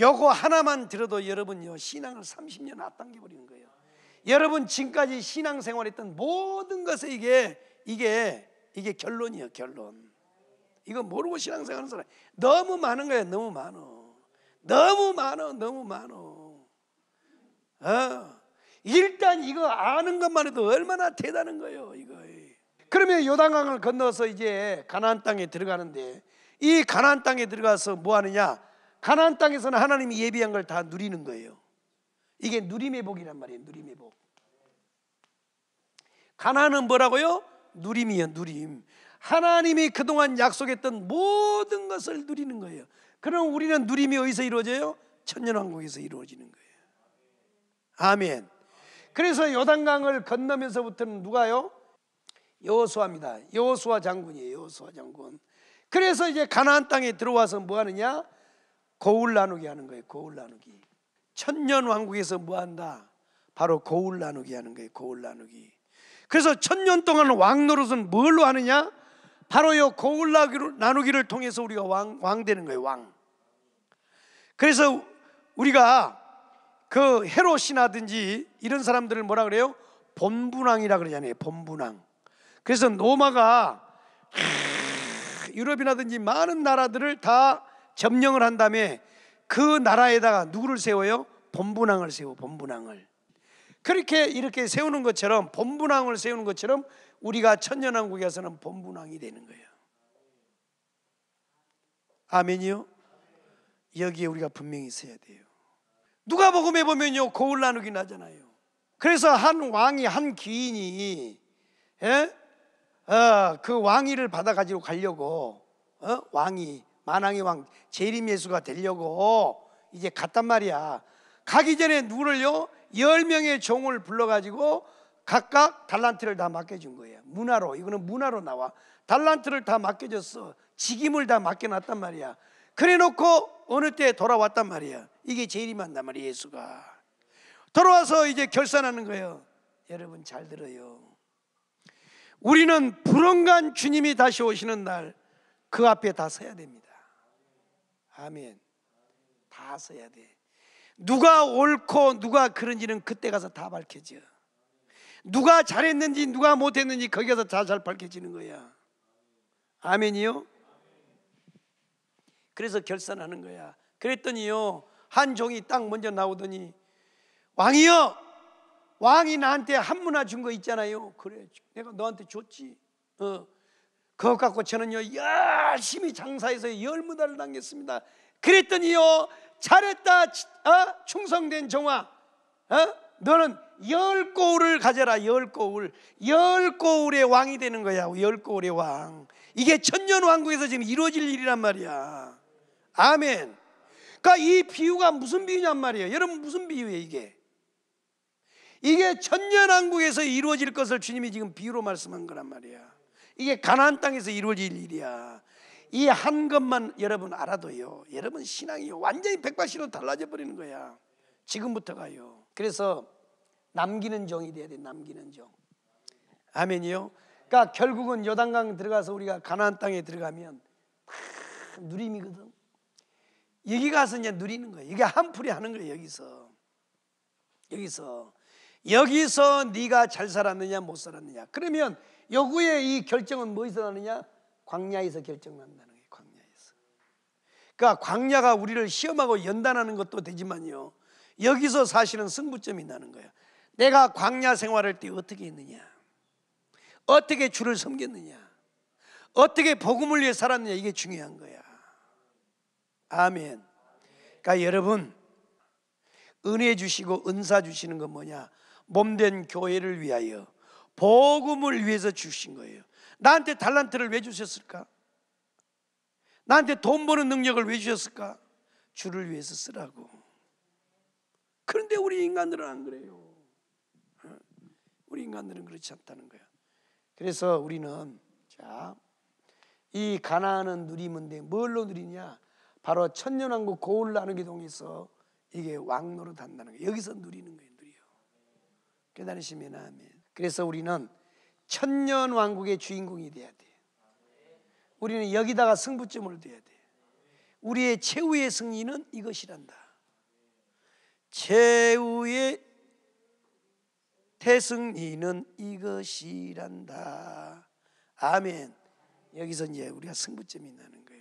요거 하나만 들어도 여러분요 신앙을 30년 앞당겨 버리는 거예요. 여러분 지금까지 신앙생활했던 모든 것에 이게 이게 이게 결론이에요 결론. 이거 모르고 신앙생활하는 사람 너무 많은 거예요 너무 많어 너무 많어 너무 많어. 어. 일단 이거 아는 것만 해도 얼마나 대단한 거예요 이거. 그러면 요단강을 건너서 이제 가나안 땅에 들어가는데 이 가나안 땅에 들어가서 뭐 하느냐? 가나안 땅에서는 하나님이 예비한 걸 다 누리는 거예요. 이게 누림의 복이란 말이에요. 누림의 복. 가나안은 뭐라고요? 누림이요, 누림. 하나님이 그동안 약속했던 모든 것을 누리는 거예요. 그럼 우리는 누림이 어디서 이루어져요? 천년왕국에서 이루어지는 거예요. 아멘. 그래서 요단강을 건너면서부터는 누가요? 여호수아입니다. 여호수아 장군이에요. 여호수아 장군. 그래서 이제 가나안 땅에 들어와서 뭐 하느냐? 거울 나누기 하는 거예요. 거울 나누기. 천년 왕국에서 뭐 한다? 바로 거울 나누기 하는 거예요. 거울 나누기. 그래서 천년 동안 왕 노릇은 뭘로 하느냐? 바로 요 거울 나누기를 통해서 우리가 왕, 왕 되는 거예요. 왕. 그래서 우리가 그 헤롯이라든지 이런 사람들을 뭐라 그래요? 본분왕이라 그러잖아요. 본분왕. 그래서 로마가 유럽이라든지 많은 나라들을 다 점령을 한 다음에 그 나라에다가 누구를 세워요? 본분왕을 세워 본분왕을 그렇게 이렇게 세우는 것처럼 본분왕을 세우는 것처럼 우리가 천년왕국에 서는 본분왕이 되는 거예요. 아멘이요. 여기에 우리가 분명히 있어야 돼요. 누가복음에 보면요 고울 나누기 나잖아요. 그래서 한 왕이 한 귀인이 예? 어, 그 왕위를 받아가지고 가려고 어? 왕이 만왕의 왕 재림 예수가 되려고 이제 갔단 말이야. 가기 전에 누구를요? 열 명의 종을 불러가지고 각각 달란트를 다 맡겨준 거예요. 문화로 이거는 문화로 나와. 달란트를 다 맡겨줬어. 직임을 다 맡겨놨단 말이야. 그래놓고 어느 때 돌아왔단 말이야. 이게 재림한단 말이야 예수가. 돌아와서 이제 결산하는 거예요. 여러분 잘 들어요. 우리는 불행간 주님이 다시 오시는 날 그 앞에 다 서야 됩니다. 아멘. 다 써야 돼. 누가 옳고 누가 그런지는 그때 가서 다 밝혀져. 누가 잘했는지 누가 못했는지 거기 가서 다 잘 밝혀지는 거야. 아멘이요? 그래서 결산하는 거야. 그랬더니요, 한 종이 딱 먼저 나오더니, 왕이요! 왕이 나한테 한문화 준 거 있잖아요. 그래, 내가 너한테 줬지. 어. 그것 갖고 저는요 열심히 장사해서 열무달을 당겼습니다. 그랬더니요 잘했다 어? 충성된 정화 어? 너는 열 거울을 가져라 열 거울 열 거울의 왕이 되는 거야 열 거울의 왕 이게 천년 왕국에서 지금 이루어질 일이란 말이야 아멘 그러니까 이 비유가 무슨 비유냔 말이에요 여러분 무슨 비유예요 이게 이게 천년 왕국에서 이루어질 것을 주님이 지금 비유로 말씀한 거란 말이야 이게 가나안 땅에서 이루어질 일이야. 이 한 것만 여러분 알아도요. 여러분 신앙이 완전히 백발시로 달라져 버리는 거야. 지금부터가요. 그래서 남기는 종이 돼야 돼. 남기는 종. 아멘이요. 그러니까 결국은 여단강 들어가서 우리가 가나안 땅에 들어가면 누림이거든. 여기 가서 이제 누리는 거예 이게 한풀이 하는 거예 여기서 여기서 여기서 네가 잘 살았느냐 못 살았느냐. 그러면 여구의 이 결정은 뭐에서 나느냐? 광야에서 결정난다는 거예요. 광야에서. 그러니까 광야가 우리를 시험하고 연단하는 것도 되지만요. 여기서 사실은 승부점이 나는 거예요. 내가 광야 생활할 때 어떻게 했느냐? 어떻게 주를 섬겼느냐? 어떻게 복음을 위해 살았느냐? 이게 중요한 거야. 아멘. 그러니까 여러분 은혜 주시고 은사 주시는 건 뭐냐? 몸된 교회를 위하여 복음을 위해서 주신 거예요. 나한테 달란트를 왜 주셨을까? 나한테 돈 버는 능력을 왜 주셨을까? 주를 위해서 쓰라고. 그런데 우리 인간들은 안 그래요. 우리 인간들은 그렇지 않다는 거야. 그래서 우리는 자, 이 가나안은 누리는데 뭘로 누리냐? 바로 천년왕국 고울 나누기동에서 이게 왕노로 단다는 거예요. 여기서 누리는 거예요, 누려. 깨달으시면 아멘. 그래서 우리는 천년 왕국의 주인공이 돼야 돼. 우리는 여기다가 승부점을 둬야 돼. 우리의 최후의 승리는 이것이란다. 최후의 태승리는 이것이란다. 아멘. 여기서 이제 우리가 승부점이 나는 거예요.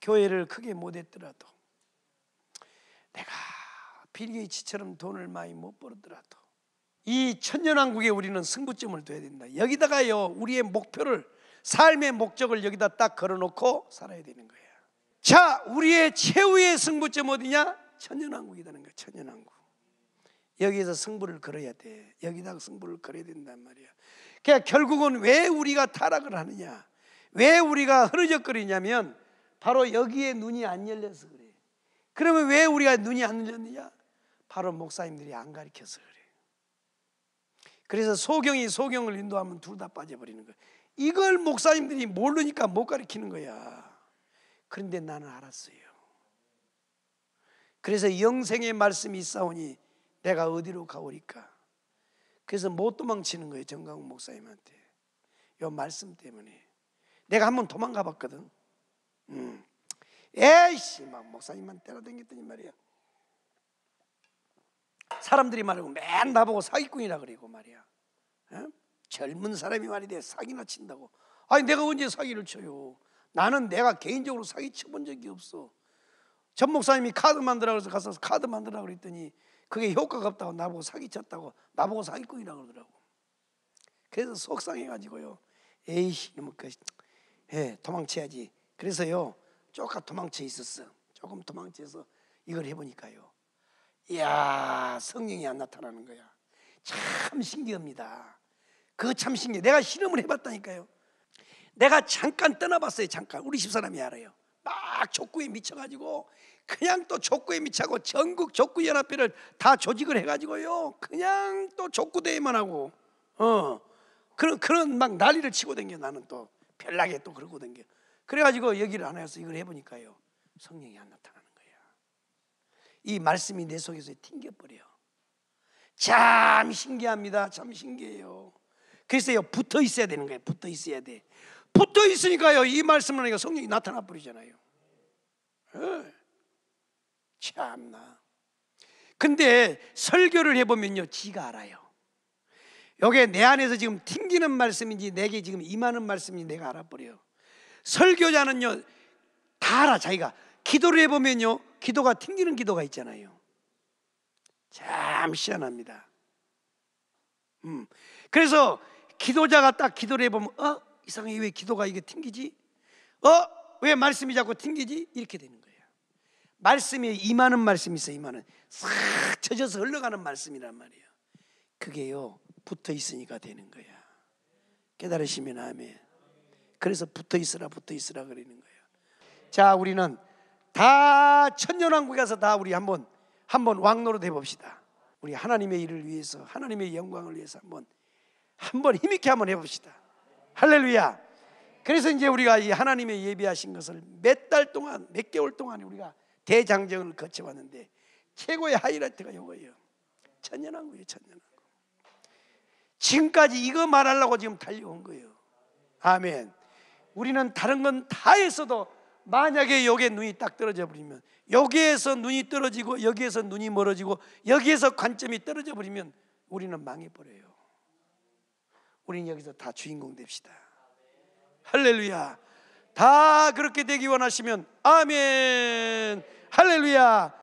교회를 크게 못했더라도, 내가 빌게이츠처럼 돈을 많이 못 벌었더라도, 이 천년왕국에 우리는 승부점을 둬야 된다. 여기다가요, 우리의 목표를, 삶의 목적을 여기다 딱 걸어놓고 살아야 되는 거예요. 자, 우리의 최후의 승부점 어디냐? 천년왕국이라는 거예요, 천년왕국. 여기에서 승부를 걸어야 돼. 여기다 승부를 걸어야 된단 말이야. 그러니까 결국은 왜 우리가 타락을 하느냐? 왜 우리가 흐느적거리냐면 바로 여기에 눈이 안 열려서 그래. 그러면 왜 우리가 눈이 안 열렸느냐? 바로 목사님들이 안 가르쳐서 그래. 그래서 소경이 소경을 인도하면 둘 다 빠져버리는 거야. 이걸 목사님들이 모르니까 못 가르치는 거야. 그런데 나는 알았어요. 그래서 영생의 말씀이 있사오니 내가 어디로 가오리까? 그래서 못 도망치는 거예요. 정강훈 목사님한테. 요 말씀 때문에. 내가 한번 도망가 봤거든. 음. 에이씨, 막 목사님만 때려댕겼더니 말이야. 사람들이 말하고 맨 나보고 사기꾼이라 그러고 그 말이야. 에? 어? 젊은 사람이 말이 돼 사기나 친다고. 아니 내가 언제 사기를 쳐요? 나는 내가 개인적으로 사기 쳐본 적이 없어. 전 목사님이 카드 만들라 그래서 가서 카드 만들라 그랬더니 그게 효과가 없다고 나보고 사기 쳤다고 나보고 사기꾼이라 그러더라고. 그래서 속상해가지고요. 에이 이놈의 그, 예, 도망쳐야지. 그래서요 조까 도망쳐 있었어. 조금 도망쳐서 이걸 해보니까요. 이야 성령이 안 나타나는 거야. 참 신기합니다. 그거 참 신기해. 내가 실험을 해봤다니까요. 내가 잠깐 떠나봤어요. 잠깐 우리 집사람이 알아요. 막 족구에 미쳐가지고 그냥 또 족구에 미쳐고 가 전국 족구 연합회를 다 조직을 해가지고요. 그냥 또 족구 대회만 하고 어 그런 그런 막 난리를 치고 댕겨 나는 또 별나게 또 그러고 댕겨. 그래가지고 여기를 하나 해서 이걸 해보니까요. 성령이 안 나타나. 이 말씀이 내 속에서 튕겨버려. 참 신기합니다. 참 신기해요. 그래서요 붙어 있어야 되는 거예요. 붙어 있어야 돼. 붙어 있으니까요 이 말씀을 하니까 성령이 나타나 버리잖아요. 참나. 근데 설교를 해보면요 지가 알아요. 여기 내 안에서 지금 튕기는 말씀인지 내게 지금 임하는 말씀인지 내가 알아버려. 설교자는요 다 알아 자기가 기도를 해보면요 기도가 튕기는 기도가 있잖아요. 참시원합니다 음. 그래서 기도자가 딱 기도를 해보면 어? 이상해 왜 기도가 이게 튕기지? 어? 왜 말씀이 자꾸 튕기지? 이렇게 되는 거예요. 말씀이 임하는 말씀이 있어 요 임하는 싹 젖어서 흘러가는 말씀이란 말이에요. 그게요 붙어 있으니까 되는 거야. 깨달으시면 아멘. 그래서 붙어 있으라 붙어 있으라 그러는 거예요. 자, 우리는 다 천년왕국에 가서 다 우리 한번 한번 왕노릇 해봅시다. 우리 하나님의 일을 위해서 하나님의 영광을 위해서 한번 한번 힘있게 한번 해봅시다. 할렐루야. 그래서 이제 우리가 이 하나님의 예비하신 것을 몇 달 동안 몇 개월 동안 우리가 대장정을 거쳐왔는데 최고의 하이라이트가 이거예요. 천년왕국이에요. 천년왕국. 지금까지 이거 말하려고 지금 달려온 거예요. 아멘. 우리는 다른 건 다 했어도 만약에 여기에 눈이 딱 떨어져 버리면 여기에서 눈이 떨어지고 여기에서 눈이 멀어지고 여기에서 관점이 떨어져 버리면 우리는 망해 버려요. 우리는 여기서 다 주인공 됩시다. 할렐루야. 다 그렇게 되기 원하시면 아멘. 할렐루야.